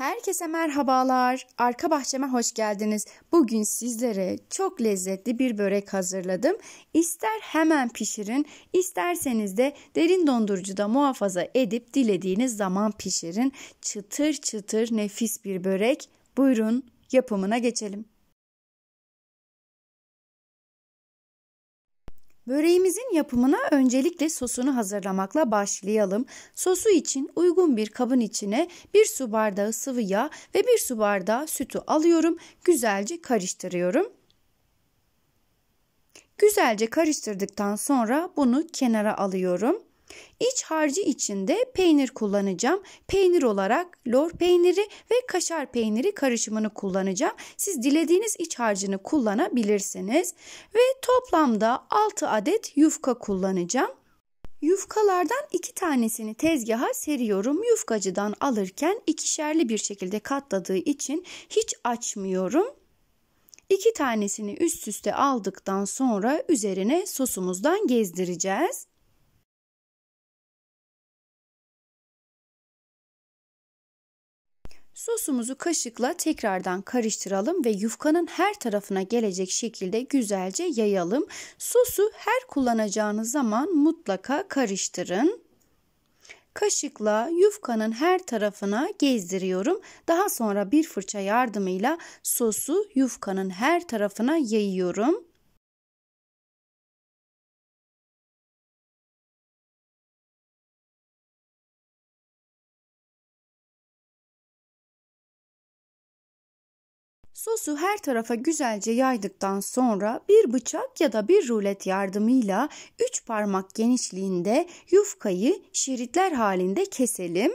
Herkese merhabalar. Arka bahçeme hoş geldiniz. Bugün sizlere çok lezzetli bir börek hazırladım. İster hemen pişirin, isterseniz de derin dondurucuda muhafaza edip dilediğiniz zaman pişirin. Çıtır çıtır nefis bir börek. Buyurun yapımına geçelim. Böreğimizin yapımına öncelikle sosunu hazırlamakla başlayalım. Sosu için uygun bir kabın içine 1 su bardağı sıvı yağ ve 1 su bardağı sütü alıyorum. Güzelce karıştırıyorum. Güzelce karıştırdıktan sonra bunu kenara alıyorum. İç harcı içinde peynir kullanacağım. Peynir olarak lor peyniri ve kaşar peyniri karışımını kullanacağım. Siz dilediğiniz iç harcını kullanabilirsiniz. Ve toplamda 6 adet yufka kullanacağım. Yufkalardan iki tanesini tezgaha seriyorum. Yufkacıdan alırken ikişerli bir şekilde katladığı için hiç açmıyorum. İki tanesini üst üste aldıktan sonra üzerine sosumuzdan gezdireceğiz. Sosumuzu kaşıkla tekrardan karıştıralım ve yufkanın her tarafına gelecek şekilde güzelce yayalım. Sosu her kullanacağınız zaman mutlaka karıştırın. Kaşıkla yufkanın her tarafına gezdiriyorum. Daha sonra bir fırça yardımıyla sosu yufkanın her tarafına yayıyorum. Sosu her tarafa güzelce yaydıktan sonra bir bıçak ya da bir rulet yardımıyla üç parmak genişliğinde yufkayı şeritler halinde keselim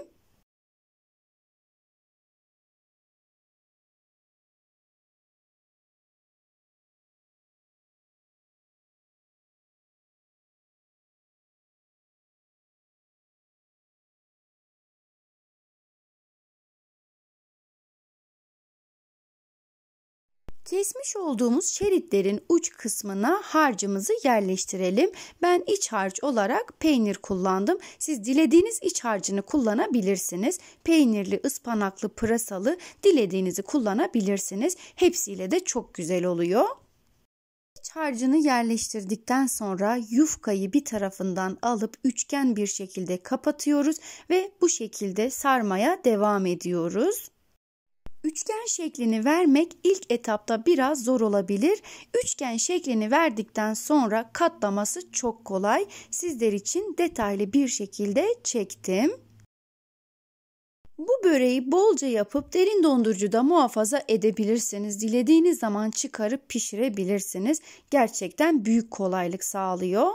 Kesmiş olduğumuz şeritlerin uç kısmına harcımızı yerleştirelim. Ben iç harç olarak peynir kullandım. Siz dilediğiniz iç harcını kullanabilirsiniz. Peynirli, ıspanaklı, pırasalı dilediğinizi kullanabilirsiniz. Hepsiyle de çok güzel oluyor. İç harcını yerleştirdikten sonra yufkayı bir tarafından alıp üçgen bir şekilde kapatıyoruz ve bu şekilde sarmaya devam ediyoruz. Üçgen şeklini vermek ilk etapta biraz zor olabilir. Üçgen şeklini verdikten sonra katlaması çok kolay. Sizler için detaylı bir şekilde çektim. Bu böreği bolca yapıp derin dondurucuda muhafaza edebilirsiniz. Dilediğiniz zaman çıkarıp pişirebilirsiniz. Gerçekten büyük kolaylık sağlıyor.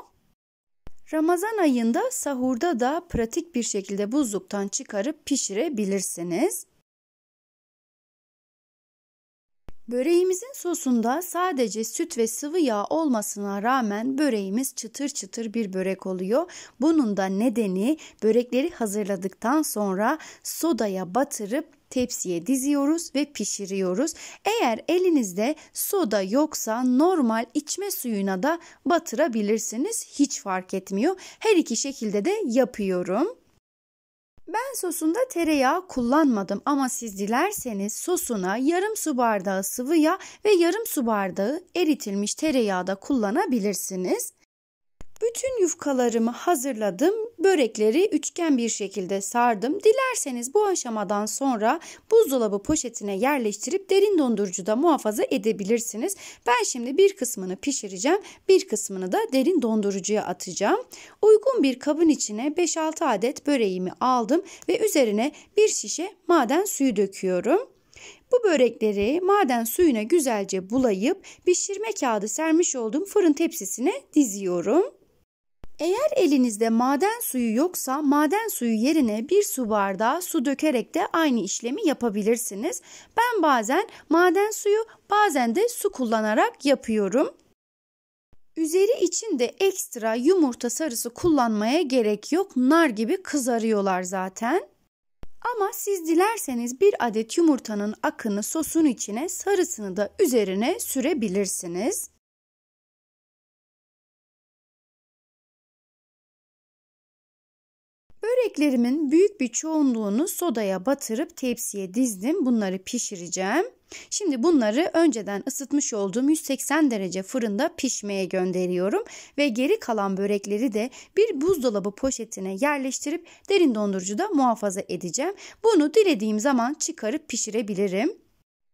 Ramazan ayında sahurda da pratik bir şekilde buzluktan çıkarıp pişirebilirsiniz. Böreğimizin sosunda sadece süt ve sıvı yağ olmasına rağmen böreğimiz çıtır çıtır bir börek oluyor. Bunun da nedeni börekleri hazırladıktan sonra sodaya batırıp tepsiye diziyoruz ve pişiriyoruz. Eğer elinizde soda yoksa normal içme suyuna da batırabilirsiniz. Hiç fark etmiyor. Her iki şekilde de yapıyorum. Ben sosunda tereyağı kullanmadım ama siz dilerseniz sosuna yarım su bardağı sıvı yağ ve yarım su bardağı eritilmiş tereyağı da kullanabilirsiniz. Bütün yufkalarımı hazırladım. Börekleri üçgen bir şekilde sardım. Dilerseniz bu aşamadan sonra buzdolabı poşetine yerleştirip derin dondurucuda muhafaza edebilirsiniz. Ben şimdi bir kısmını pişireceğim. Bir kısmını da derin dondurucuya atacağım. Uygun bir kabın içine 5-6 adet böreğimi aldım ve üzerine bir şişe maden suyu döküyorum. Bu börekleri maden suyuna güzelce bulayıp pişirme kağıdı sermiş olduğum fırın tepsisine diziyorum. Eğer elinizde maden suyu yoksa maden suyu yerine bir su bardağı su dökerek de aynı işlemi yapabilirsiniz. Ben bazen maden suyu bazen de su kullanarak yapıyorum. Üzeri için de ekstra yumurta sarısı kullanmaya gerek yok. Nar gibi kızarıyorlar zaten. Ama siz dilerseniz bir adet yumurtanın akını sosun içine sarısını da üzerine sürebilirsiniz. Yemeklerimin büyük bir çoğunluğunu sodaya batırıp tepsiye dizdim. Bunları pişireceğim. Şimdi bunları önceden ısıtmış olduğum 180 derece fırında pişmeye gönderiyorum ve geri kalan börekleri de bir buzdolabı poşetine yerleştirip derin dondurucuda muhafaza edeceğim. Bunu dilediğim zaman çıkarıp pişirebilirim.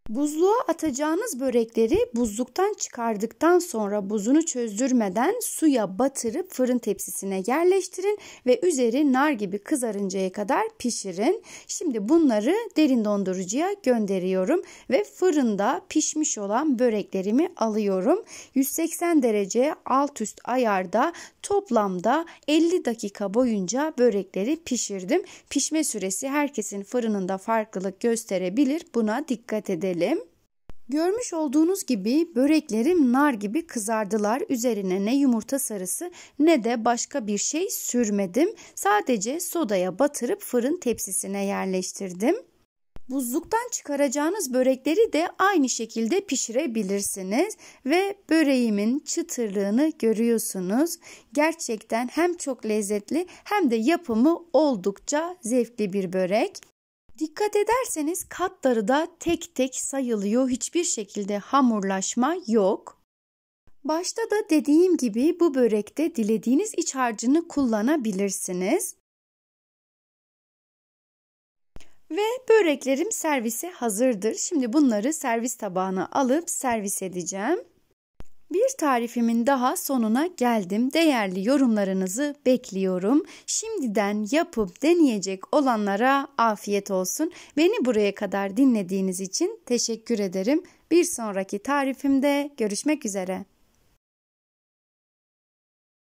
Buzluğa atacağınız börekleri buzluktan çıkardıktan sonra buzunu çözdürmeden suya batırıp fırın tepsisine yerleştirin ve üzeri nar gibi kızarıncaya kadar pişirin. Şimdi bunları derin dondurucuya gönderiyorum ve fırında pişmiş olan böreklerimi alıyorum. 180 derece alt üst ayarda toplamda 50 dakika boyunca börekleri pişirdim. Pişme süresi herkesin fırınında farklılık gösterebilir. Buna dikkat edelim pişirelim. Görmüş olduğunuz gibi böreklerim nar gibi kızardılar. Üzerine ne yumurta sarısı ne de başka bir şey sürmedim. Sadece sodaya batırıp fırın tepsisine yerleştirdim. Buzluktan çıkaracağınız börekleri de aynı şekilde pişirebilirsiniz ve böreğimin çıtırlığını görüyorsunuz. Gerçekten hem çok lezzetli hem de yapımı oldukça zevkli bir börek. Dikkat ederseniz katları da tek tek sayılıyor. Hiçbir şekilde hamurlaşma yok. Başta da dediğim gibi bu börekte dilediğiniz iç harcını kullanabilirsiniz. Ve böreklerim servise hazırdır. Şimdi bunları servis tabağına alıp servis edeceğim. Bir tarifimin daha sonuna geldim. Değerli yorumlarınızı bekliyorum. Şimdiden yapıp deneyecek olanlara afiyet olsun. Beni buraya kadar dinlediğiniz için teşekkür ederim. Bir sonraki tarifimde görüşmek üzere.